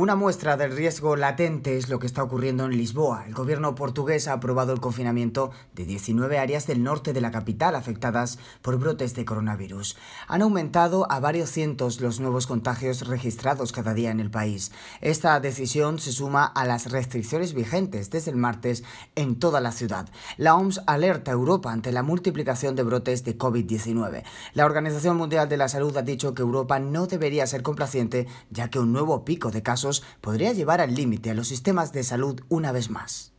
Una muestra del riesgo latente es lo que está ocurriendo en Lisboa. El gobierno portugués ha aprobado el confinamiento de 19 áreas del norte de la capital afectadas por brotes de coronavirus. Han aumentado a varios cientos los nuevos contagios registrados cada día en el país. Esta decisión se suma a las restricciones vigentes desde el martes en toda la ciudad. La OMS alerta a Europa ante la multiplicación de brotes de COVID-19. La Organización Mundial de la Salud ha dicho que Europa no debería ser complaciente ya que un nuevo pico de casos podría llevar al límite a los sistemas de salud una vez más.